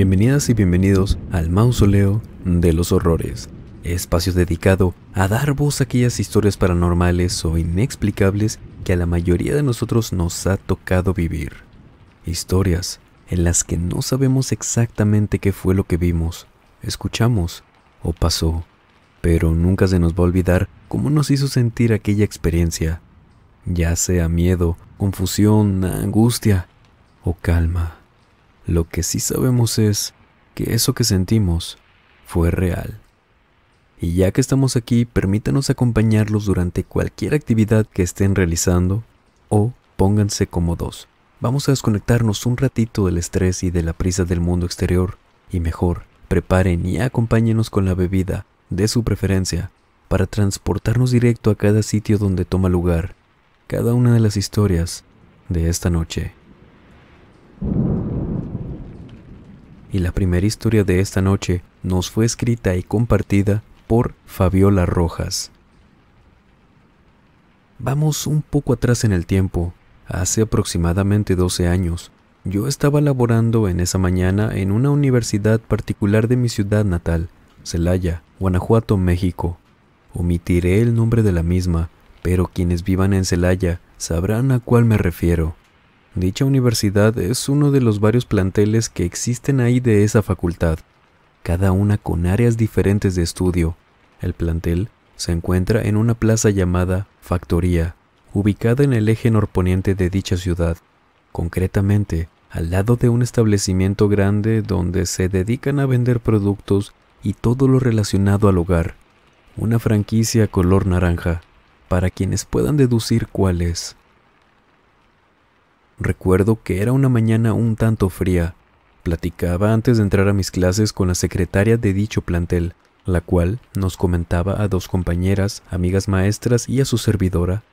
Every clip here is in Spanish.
Bienvenidas y bienvenidos al mausoleo de los horrores, espacio dedicado a dar voz a aquellas historias paranormales o inexplicables que a la mayoría de nosotros nos ha tocado vivir. Historias en las que no sabemos exactamente qué fue lo que vimos, escuchamos o pasó, pero nunca se nos va a olvidar cómo nos hizo sentir aquella experiencia, ya sea miedo, confusión, angustia o calma. Lo que sí sabemos es que eso que sentimos fue real. Y ya que estamos aquí, permítanos acompañarlos durante cualquier actividad que estén realizando o pónganse cómodos. Vamos a desconectarnos un ratito del estrés y de la prisa del mundo exterior y mejor, preparen y acompáñenos con la bebida de su preferencia para transportarnos directo a cada sitio donde toma lugar cada una de las historias de esta noche y la primera historia de esta noche nos fue escrita y compartida por Fabiola Rojas. Vamos un poco atrás en el tiempo. Hace aproximadamente 12 años, yo estaba laborando en esa mañana en una universidad particular de mi ciudad natal, Celaya, Guanajuato, México. Omitiré el nombre de la misma, pero quienes vivan en Celaya sabrán a cuál me refiero. Dicha universidad es uno de los varios planteles que existen ahí de esa facultad, cada una con áreas diferentes de estudio. El plantel se encuentra en una plaza llamada Factoría, ubicada en el eje norponiente de dicha ciudad, concretamente al lado de un establecimiento grande donde se dedican a vender productos y todo lo relacionado al hogar, una franquicia color naranja, para quienes puedan deducir cuál es. Recuerdo que era una mañana un tanto fría. Platicaba antes de entrar a mis clases con la secretaria de dicho plantel, la cual nos comentaba a dos compañeras, amigas maestras y a su servidora,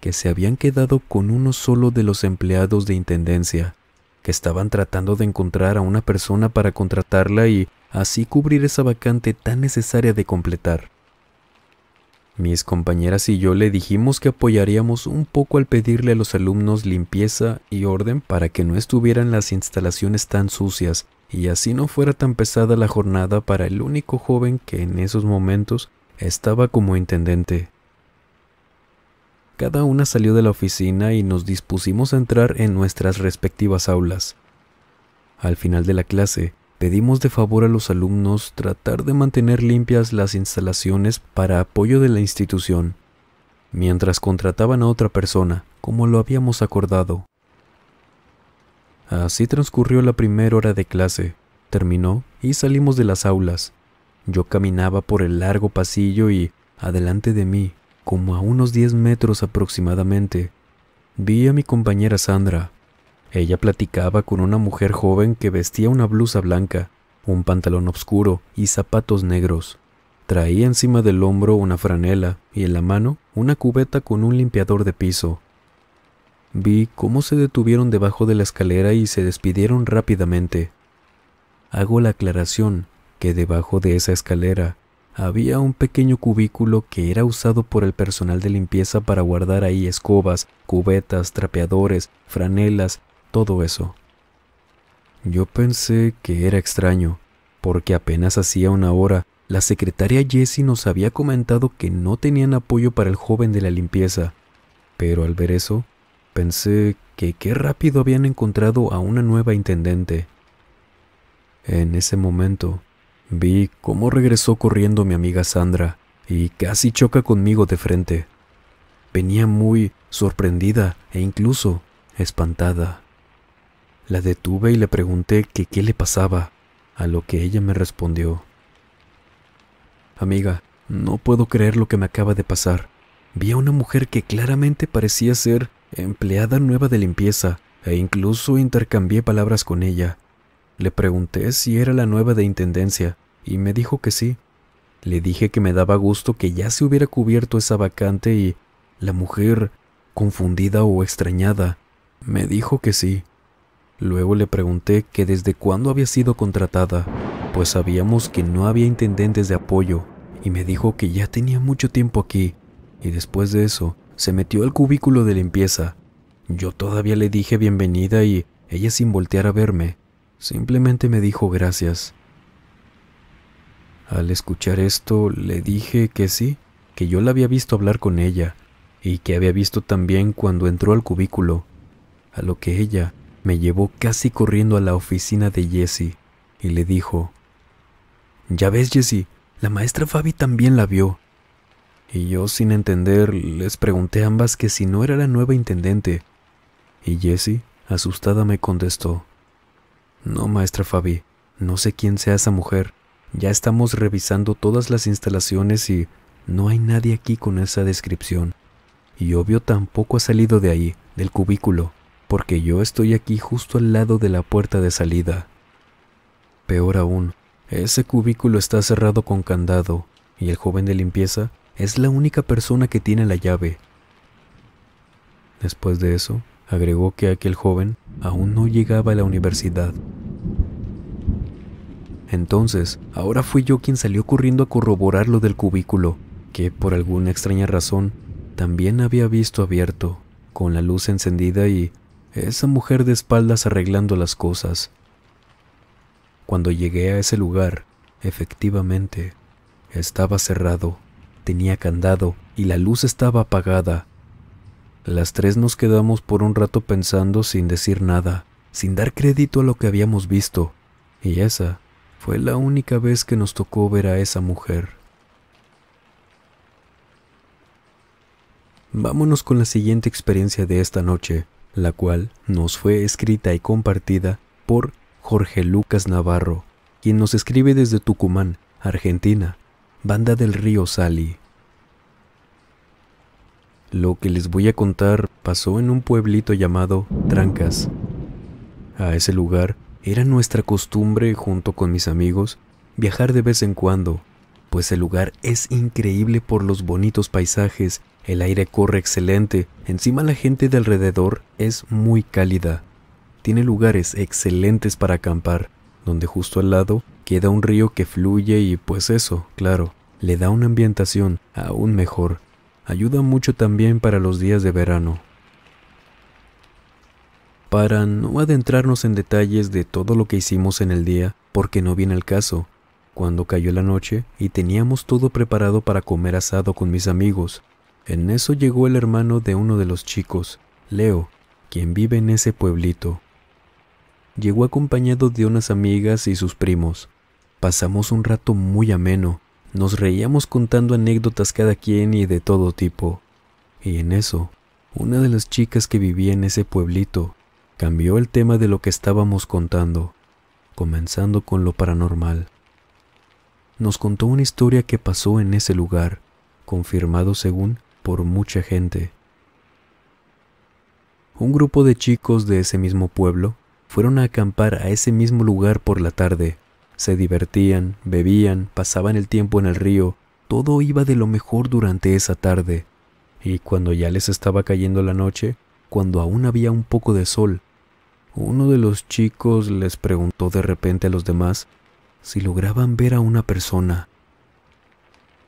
que se habían quedado con uno solo de los empleados de Intendencia, que estaban tratando de encontrar a una persona para contratarla y así cubrir esa vacante tan necesaria de completar. Mis compañeras y yo le dijimos que apoyaríamos un poco al pedirle a los alumnos limpieza y orden para que no estuvieran las instalaciones tan sucias y así no fuera tan pesada la jornada para el único joven que en esos momentos estaba como intendente. Cada una salió de la oficina y nos dispusimos a entrar en nuestras respectivas aulas. Al final de la clase, Pedimos de favor a los alumnos tratar de mantener limpias las instalaciones para apoyo de la institución, mientras contrataban a otra persona, como lo habíamos acordado. Así transcurrió la primera hora de clase, terminó y salimos de las aulas. Yo caminaba por el largo pasillo y, adelante de mí, como a unos 10 metros aproximadamente, vi a mi compañera Sandra, ella platicaba con una mujer joven que vestía una blusa blanca, un pantalón oscuro y zapatos negros. Traía encima del hombro una franela y en la mano una cubeta con un limpiador de piso. Vi cómo se detuvieron debajo de la escalera y se despidieron rápidamente. Hago la aclaración que debajo de esa escalera había un pequeño cubículo que era usado por el personal de limpieza para guardar ahí escobas, cubetas, trapeadores, franelas todo eso. Yo pensé que era extraño, porque apenas hacía una hora la secretaria Jessie nos había comentado que no tenían apoyo para el joven de la limpieza, pero al ver eso, pensé que qué rápido habían encontrado a una nueva intendente. En ese momento, vi cómo regresó corriendo mi amiga Sandra y casi choca conmigo de frente. Venía muy sorprendida e incluso espantada. La detuve y le pregunté que qué le pasaba, a lo que ella me respondió. Amiga, no puedo creer lo que me acaba de pasar. Vi a una mujer que claramente parecía ser empleada nueva de limpieza, e incluso intercambié palabras con ella. Le pregunté si era la nueva de Intendencia, y me dijo que sí. Le dije que me daba gusto que ya se hubiera cubierto esa vacante y la mujer, confundida o extrañada, me dijo que sí, Luego le pregunté que desde cuándo había sido contratada, pues sabíamos que no había intendentes de apoyo, y me dijo que ya tenía mucho tiempo aquí, y después de eso se metió al cubículo de limpieza. Yo todavía le dije bienvenida y ella sin voltear a verme, simplemente me dijo gracias. Al escuchar esto, le dije que sí, que yo la había visto hablar con ella, y que había visto también cuando entró al cubículo, a lo que ella me llevó casi corriendo a la oficina de Jessie y le dijo, Ya ves Jessie, la maestra Fabi también la vio. Y yo sin entender les pregunté a ambas que si no era la nueva intendente. Y Jessie, asustada, me contestó, No, maestra Fabi, no sé quién sea esa mujer. Ya estamos revisando todas las instalaciones y no hay nadie aquí con esa descripción. Y obvio tampoco ha salido de ahí, del cubículo porque yo estoy aquí justo al lado de la puerta de salida. Peor aún, ese cubículo está cerrado con candado y el joven de limpieza es la única persona que tiene la llave. Después de eso, agregó que aquel joven aún no llegaba a la universidad. Entonces, ahora fui yo quien salió corriendo a corroborar lo del cubículo, que por alguna extraña razón también había visto abierto, con la luz encendida y esa mujer de espaldas arreglando las cosas. Cuando llegué a ese lugar, efectivamente, estaba cerrado, tenía candado y la luz estaba apagada. Las tres nos quedamos por un rato pensando sin decir nada, sin dar crédito a lo que habíamos visto, y esa fue la única vez que nos tocó ver a esa mujer. Vámonos con la siguiente experiencia de esta noche, la cual nos fue escrita y compartida por Jorge Lucas Navarro, quien nos escribe desde Tucumán, Argentina, banda del río Sali. Lo que les voy a contar pasó en un pueblito llamado Trancas. A ese lugar era nuestra costumbre, junto con mis amigos, viajar de vez en cuando pues el lugar es increíble por los bonitos paisajes, el aire corre excelente, encima la gente de alrededor es muy cálida. Tiene lugares excelentes para acampar, donde justo al lado queda un río que fluye y pues eso, claro, le da una ambientación aún mejor. Ayuda mucho también para los días de verano. Para no adentrarnos en detalles de todo lo que hicimos en el día, porque no viene el caso, cuando cayó la noche y teníamos todo preparado para comer asado con mis amigos. En eso llegó el hermano de uno de los chicos, Leo, quien vive en ese pueblito. Llegó acompañado de unas amigas y sus primos. Pasamos un rato muy ameno, nos reíamos contando anécdotas cada quien y de todo tipo. Y en eso, una de las chicas que vivía en ese pueblito cambió el tema de lo que estábamos contando, comenzando con lo paranormal nos contó una historia que pasó en ese lugar, confirmado según por mucha gente. Un grupo de chicos de ese mismo pueblo fueron a acampar a ese mismo lugar por la tarde. Se divertían, bebían, pasaban el tiempo en el río, todo iba de lo mejor durante esa tarde. Y cuando ya les estaba cayendo la noche, cuando aún había un poco de sol, uno de los chicos les preguntó de repente a los demás si lograban ver a una persona.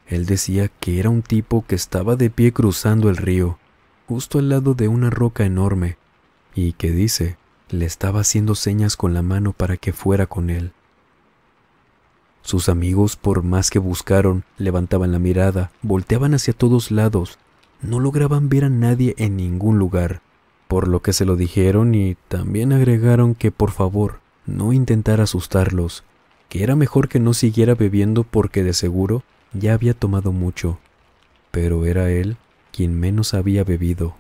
Él decía que era un tipo que estaba de pie cruzando el río, justo al lado de una roca enorme, y que dice, le estaba haciendo señas con la mano para que fuera con él. Sus amigos, por más que buscaron, levantaban la mirada, volteaban hacia todos lados, no lograban ver a nadie en ningún lugar, por lo que se lo dijeron y también agregaron que por favor no intentara asustarlos, que era mejor que no siguiera bebiendo porque de seguro ya había tomado mucho, pero era él quien menos había bebido.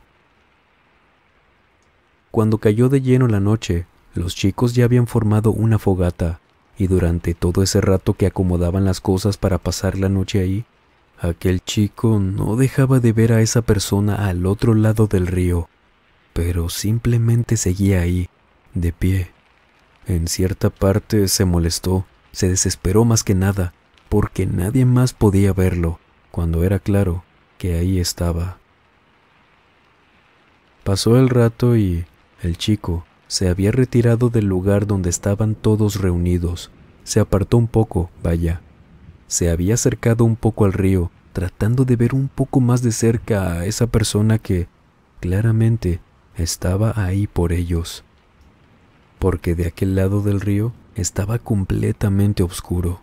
Cuando cayó de lleno la noche, los chicos ya habían formado una fogata, y durante todo ese rato que acomodaban las cosas para pasar la noche ahí, aquel chico no dejaba de ver a esa persona al otro lado del río, pero simplemente seguía ahí, de pie. En cierta parte se molestó se desesperó más que nada porque nadie más podía verlo cuando era claro que ahí estaba. Pasó el rato y el chico se había retirado del lugar donde estaban todos reunidos. Se apartó un poco, vaya. Se había acercado un poco al río, tratando de ver un poco más de cerca a esa persona que, claramente, estaba ahí por ellos. Porque de aquel lado del río estaba completamente oscuro,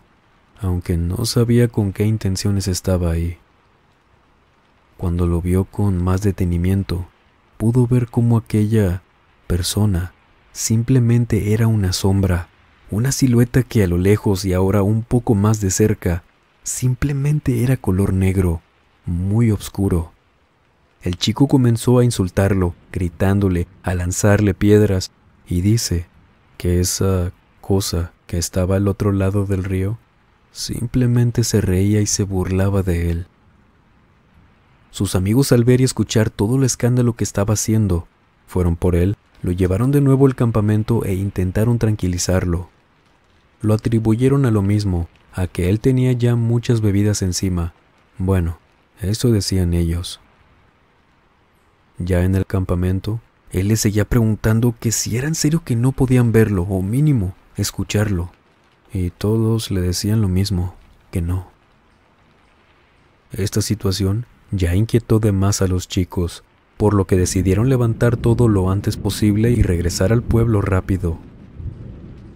aunque no sabía con qué intenciones estaba ahí. Cuando lo vio con más detenimiento, pudo ver cómo aquella persona simplemente era una sombra, una silueta que a lo lejos y ahora un poco más de cerca simplemente era color negro, muy oscuro. El chico comenzó a insultarlo, gritándole, a lanzarle piedras, y dice que esa cosa que estaba al otro lado del río simplemente se reía y se burlaba de él. Sus amigos al ver y escuchar todo el escándalo que estaba haciendo, fueron por él, lo llevaron de nuevo al campamento e intentaron tranquilizarlo. Lo atribuyeron a lo mismo, a que él tenía ya muchas bebidas encima. Bueno, eso decían ellos. Ya en el campamento, él le seguía preguntando que si era en serio que no podían verlo, o mínimo, escucharlo. Y todos le decían lo mismo, que no. Esta situación ya inquietó de más a los chicos, por lo que decidieron levantar todo lo antes posible y regresar al pueblo rápido.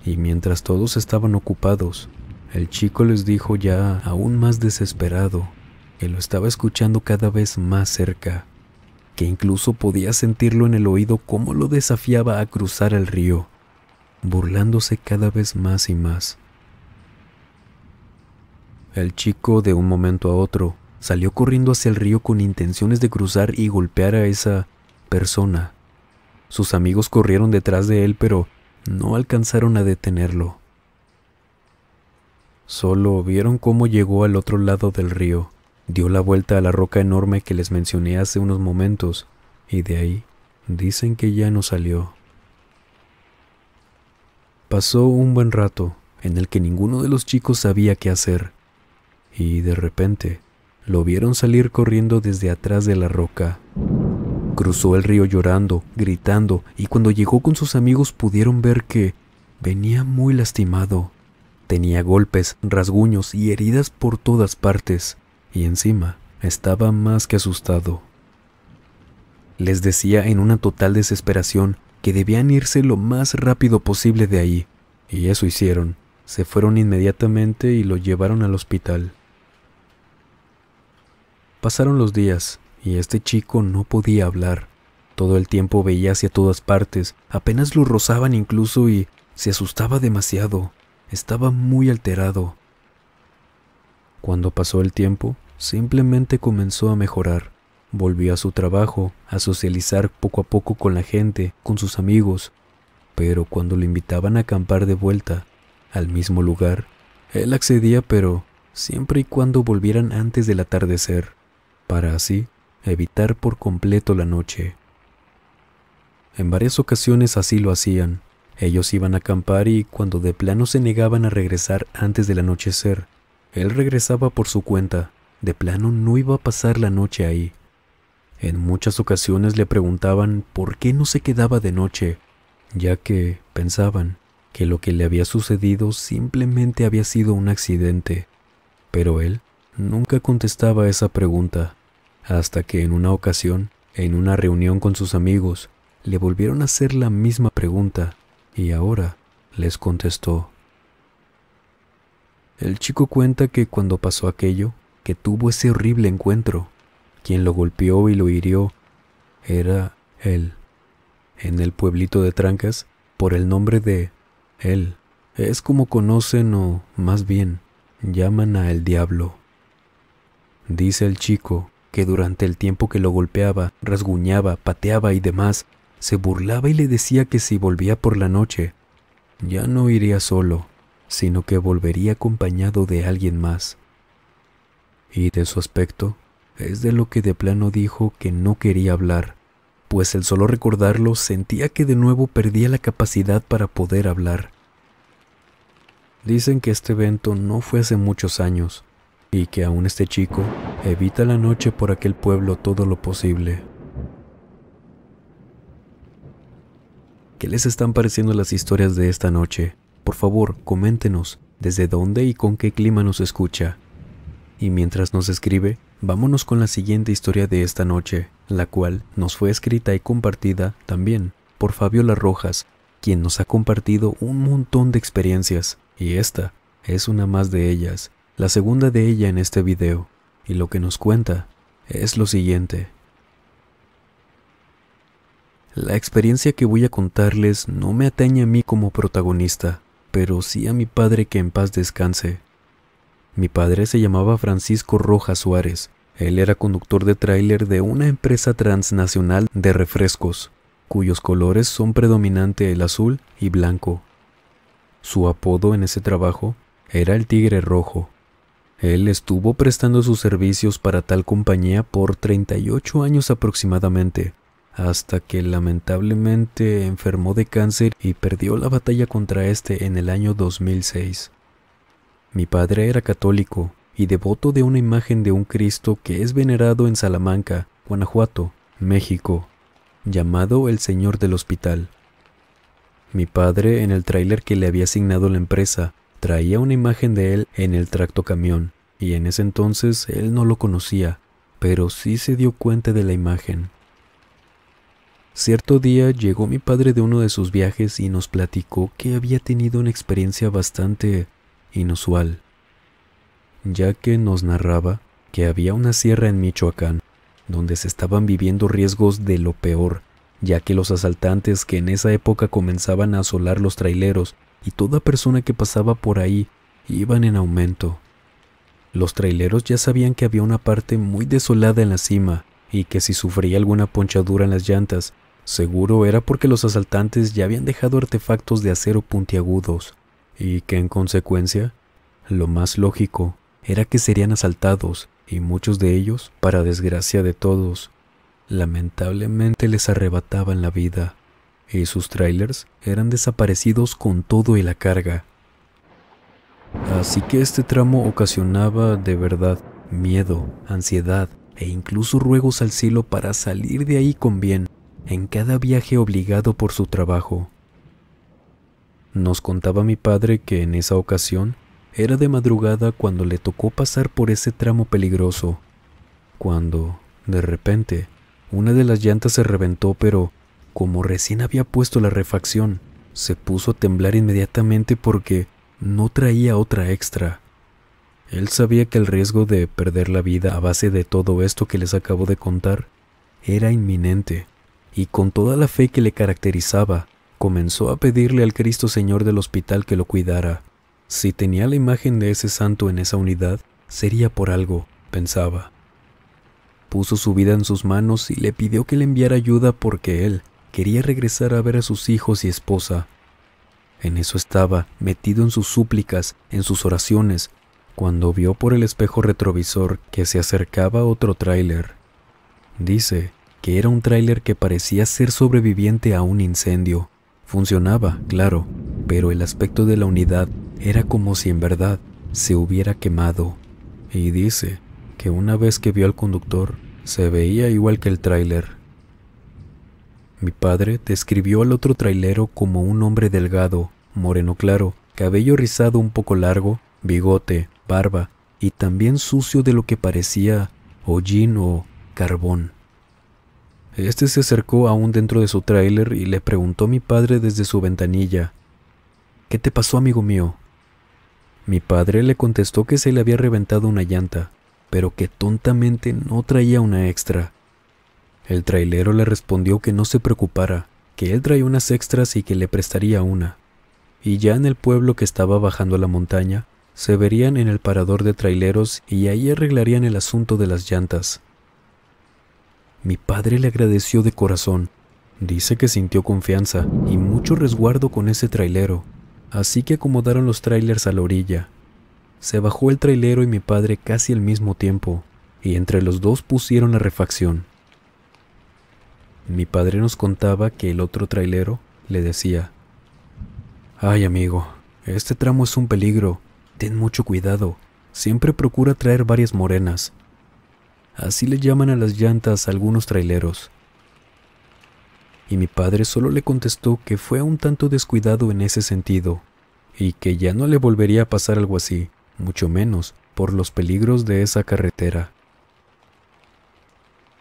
Y mientras todos estaban ocupados, el chico les dijo ya aún más desesperado que lo estaba escuchando cada vez más cerca que incluso podía sentirlo en el oído cómo lo desafiaba a cruzar el río, burlándose cada vez más y más. El chico de un momento a otro salió corriendo hacia el río con intenciones de cruzar y golpear a esa persona. Sus amigos corrieron detrás de él, pero no alcanzaron a detenerlo. Solo vieron cómo llegó al otro lado del río dio la vuelta a la roca enorme que les mencioné hace unos momentos, y de ahí dicen que ya no salió. Pasó un buen rato en el que ninguno de los chicos sabía qué hacer, y de repente lo vieron salir corriendo desde atrás de la roca. Cruzó el río llorando, gritando, y cuando llegó con sus amigos pudieron ver que venía muy lastimado. Tenía golpes, rasguños y heridas por todas partes y encima estaba más que asustado. Les decía en una total desesperación que debían irse lo más rápido posible de ahí, y eso hicieron. Se fueron inmediatamente y lo llevaron al hospital. Pasaron los días, y este chico no podía hablar. Todo el tiempo veía hacia todas partes, apenas lo rozaban incluso y se asustaba demasiado. Estaba muy alterado. Cuando pasó el tiempo, simplemente comenzó a mejorar. Volvió a su trabajo, a socializar poco a poco con la gente, con sus amigos, pero cuando lo invitaban a acampar de vuelta, al mismo lugar, él accedía pero siempre y cuando volvieran antes del atardecer, para así evitar por completo la noche. En varias ocasiones así lo hacían. Ellos iban a acampar y cuando de plano se negaban a regresar antes del anochecer, él regresaba por su cuenta, de plano no iba a pasar la noche ahí. En muchas ocasiones le preguntaban por qué no se quedaba de noche, ya que pensaban que lo que le había sucedido simplemente había sido un accidente. Pero él nunca contestaba esa pregunta, hasta que en una ocasión, en una reunión con sus amigos, le volvieron a hacer la misma pregunta y ahora les contestó. El chico cuenta que cuando pasó aquello, que tuvo ese horrible encuentro, quien lo golpeó y lo hirió era él. En el pueblito de Trancas, por el nombre de él, es como conocen o, más bien, llaman a el diablo. Dice el chico que durante el tiempo que lo golpeaba, rasguñaba, pateaba y demás, se burlaba y le decía que si volvía por la noche, ya no iría solo, sino que volvería acompañado de alguien más. Y de su aspecto, es de lo que de plano dijo que no quería hablar, pues el solo recordarlo sentía que de nuevo perdía la capacidad para poder hablar. Dicen que este evento no fue hace muchos años, y que aún este chico evita la noche por aquel pueblo todo lo posible. ¿Qué les están pareciendo las historias de esta noche? Por favor, coméntenos desde dónde y con qué clima nos escucha. Y mientras nos escribe, vámonos con la siguiente historia de esta noche, la cual nos fue escrita y compartida también por Fabiola Rojas, quien nos ha compartido un montón de experiencias, y esta es una más de ellas, la segunda de ella en este video, y lo que nos cuenta es lo siguiente. La experiencia que voy a contarles no me atañe a mí como protagonista, pero sí a mi padre que en paz descanse. Mi padre se llamaba Francisco Rojas Suárez. Él era conductor de tráiler de una empresa transnacional de refrescos, cuyos colores son predominante el azul y blanco. Su apodo en ese trabajo era el Tigre Rojo. Él estuvo prestando sus servicios para tal compañía por 38 años aproximadamente, hasta que lamentablemente enfermó de cáncer y perdió la batalla contra este en el año 2006. Mi padre era católico y devoto de una imagen de un Cristo que es venerado en Salamanca, Guanajuato, México, llamado el Señor del Hospital. Mi padre, en el tráiler que le había asignado la empresa, traía una imagen de él en el tractocamión, y en ese entonces él no lo conocía, pero sí se dio cuenta de la imagen. Cierto día llegó mi padre de uno de sus viajes y nos platicó que había tenido una experiencia bastante inusual, ya que nos narraba que había una sierra en Michoacán donde se estaban viviendo riesgos de lo peor, ya que los asaltantes que en esa época comenzaban a asolar los traileros y toda persona que pasaba por ahí iban en aumento. Los traileros ya sabían que había una parte muy desolada en la cima y que si sufría alguna ponchadura en las llantas Seguro era porque los asaltantes ya habían dejado artefactos de acero puntiagudos, y que en consecuencia, lo más lógico era que serían asaltados, y muchos de ellos, para desgracia de todos, lamentablemente les arrebataban la vida, y sus trailers eran desaparecidos con todo y la carga. Así que este tramo ocasionaba, de verdad, miedo, ansiedad e incluso ruegos al cielo para salir de ahí con bien en cada viaje obligado por su trabajo. Nos contaba mi padre que en esa ocasión era de madrugada cuando le tocó pasar por ese tramo peligroso, cuando, de repente, una de las llantas se reventó, pero como recién había puesto la refacción, se puso a temblar inmediatamente porque no traía otra extra. Él sabía que el riesgo de perder la vida a base de todo esto que les acabo de contar era inminente y con toda la fe que le caracterizaba, comenzó a pedirle al Cristo Señor del hospital que lo cuidara. Si tenía la imagen de ese santo en esa unidad, sería por algo, pensaba. Puso su vida en sus manos y le pidió que le enviara ayuda porque él quería regresar a ver a sus hijos y esposa. En eso estaba, metido en sus súplicas, en sus oraciones, cuando vio por el espejo retrovisor que se acercaba otro tráiler. Dice, que era un tráiler que parecía ser sobreviviente a un incendio. Funcionaba, claro, pero el aspecto de la unidad era como si en verdad se hubiera quemado. Y dice que una vez que vio al conductor, se veía igual que el tráiler. Mi padre describió al otro trailero como un hombre delgado, moreno claro, cabello rizado un poco largo, bigote, barba y también sucio de lo que parecía hollín o carbón. Este se acercó aún dentro de su tráiler y le preguntó a mi padre desde su ventanilla, ¿Qué te pasó, amigo mío? Mi padre le contestó que se le había reventado una llanta, pero que tontamente no traía una extra. El trailero le respondió que no se preocupara, que él traía unas extras y que le prestaría una. Y ya en el pueblo que estaba bajando la montaña, se verían en el parador de traileros y ahí arreglarían el asunto de las llantas. Mi padre le agradeció de corazón. Dice que sintió confianza y mucho resguardo con ese trailero, así que acomodaron los trailers a la orilla. Se bajó el trailero y mi padre casi al mismo tiempo, y entre los dos pusieron la refacción. Mi padre nos contaba que el otro trailero le decía, Ay amigo, este tramo es un peligro, ten mucho cuidado, siempre procura traer varias morenas, así le llaman a las llantas algunos traileros. Y mi padre solo le contestó que fue un tanto descuidado en ese sentido, y que ya no le volvería a pasar algo así, mucho menos por los peligros de esa carretera.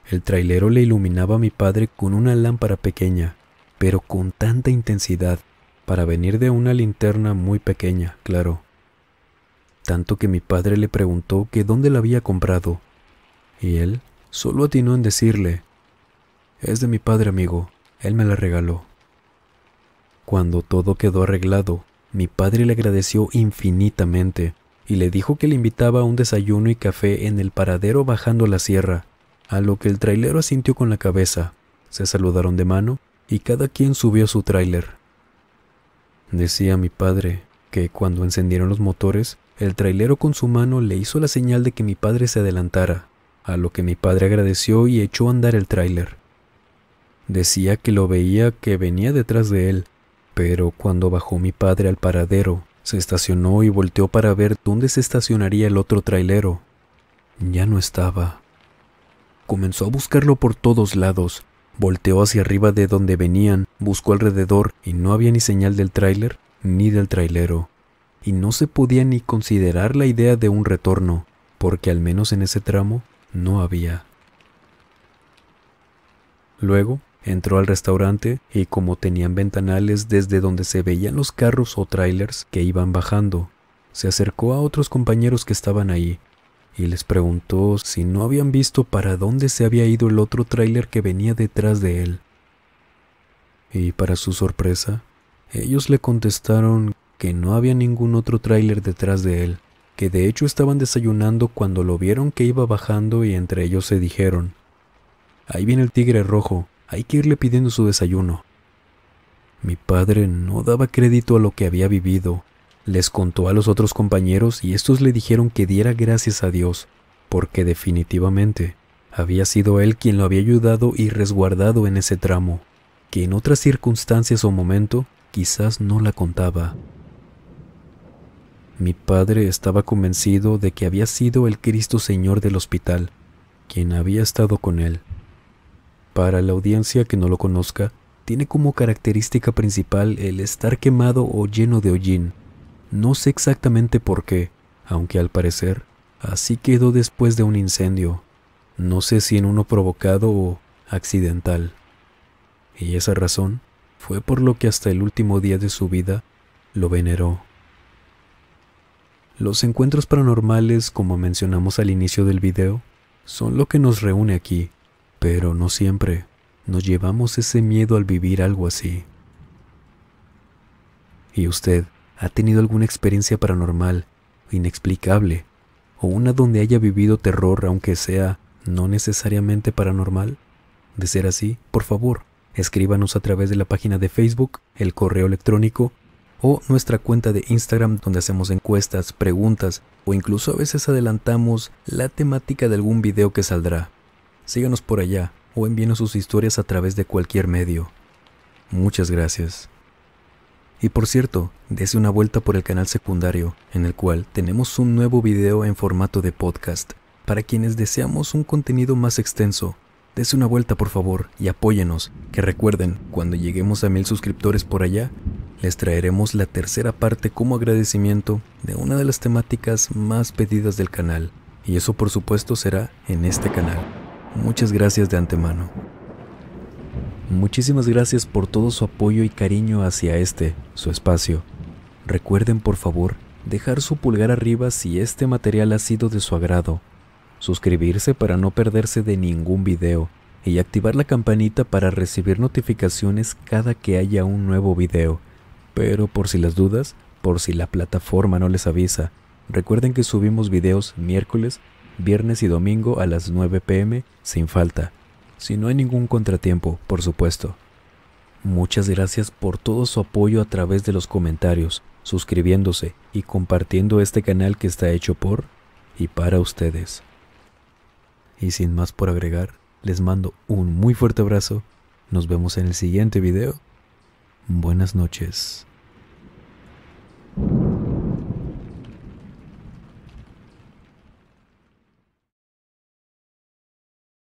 El trailero le iluminaba a mi padre con una lámpara pequeña, pero con tanta intensidad, para venir de una linterna muy pequeña, claro. Tanto que mi padre le preguntó que dónde la había comprado, y él solo atinó en decirle, es de mi padre amigo, él me la regaló. Cuando todo quedó arreglado, mi padre le agradeció infinitamente y le dijo que le invitaba a un desayuno y café en el paradero bajando la sierra, a lo que el trailero asintió con la cabeza, se saludaron de mano y cada quien subió a su tráiler. Decía mi padre que cuando encendieron los motores, el trailero con su mano le hizo la señal de que mi padre se adelantara a lo que mi padre agradeció y echó a andar el tráiler. Decía que lo veía que venía detrás de él, pero cuando bajó mi padre al paradero, se estacionó y volteó para ver dónde se estacionaría el otro trailero. Ya no estaba. Comenzó a buscarlo por todos lados. Volteó hacia arriba de donde venían, buscó alrededor y no había ni señal del tráiler ni del trailero. Y no se podía ni considerar la idea de un retorno, porque al menos en ese tramo no había. Luego entró al restaurante y como tenían ventanales desde donde se veían los carros o trailers que iban bajando, se acercó a otros compañeros que estaban ahí y les preguntó si no habían visto para dónde se había ido el otro tráiler que venía detrás de él. Y para su sorpresa, ellos le contestaron que no había ningún otro tráiler detrás de él, que de hecho estaban desayunando cuando lo vieron que iba bajando y entre ellos se dijeron, Ahí viene el tigre rojo, hay que irle pidiendo su desayuno. Mi padre no daba crédito a lo que había vivido. Les contó a los otros compañeros y estos le dijeron que diera gracias a Dios, porque definitivamente había sido él quien lo había ayudado y resguardado en ese tramo, que en otras circunstancias o momento quizás no la contaba. Mi padre estaba convencido de que había sido el Cristo Señor del hospital, quien había estado con él. Para la audiencia que no lo conozca, tiene como característica principal el estar quemado o lleno de hollín. No sé exactamente por qué, aunque al parecer así quedó después de un incendio. No sé si en uno provocado o accidental. Y esa razón fue por lo que hasta el último día de su vida lo veneró. Los encuentros paranormales, como mencionamos al inicio del video, son lo que nos reúne aquí, pero no siempre nos llevamos ese miedo al vivir algo así. ¿Y usted ha tenido alguna experiencia paranormal, inexplicable, o una donde haya vivido terror aunque sea no necesariamente paranormal? De ser así, por favor, escríbanos a través de la página de Facebook, el correo electrónico o nuestra cuenta de Instagram donde hacemos encuestas, preguntas o incluso a veces adelantamos la temática de algún video que saldrá. Síganos por allá o envíenos sus historias a través de cualquier medio. Muchas gracias. Y por cierto, dese una vuelta por el canal secundario, en el cual tenemos un nuevo video en formato de podcast. Para quienes deseamos un contenido más extenso, dese una vuelta por favor y apóyenos, que recuerden, cuando lleguemos a mil suscriptores por allá, les traeremos la tercera parte como agradecimiento de una de las temáticas más pedidas del canal, y eso por supuesto será en este canal. Muchas gracias de antemano. Muchísimas gracias por todo su apoyo y cariño hacia este, su espacio. Recuerden por favor dejar su pulgar arriba si este material ha sido de su agrado, suscribirse para no perderse de ningún video y activar la campanita para recibir notificaciones cada que haya un nuevo video. Pero por si las dudas, por si la plataforma no les avisa, recuerden que subimos videos miércoles, viernes y domingo a las 9 pm sin falta, si no hay ningún contratiempo, por supuesto. Muchas gracias por todo su apoyo a través de los comentarios, suscribiéndose y compartiendo este canal que está hecho por y para ustedes. Y sin más por agregar, les mando un muy fuerte abrazo. Nos vemos en el siguiente video. Buenas noches. Thank you.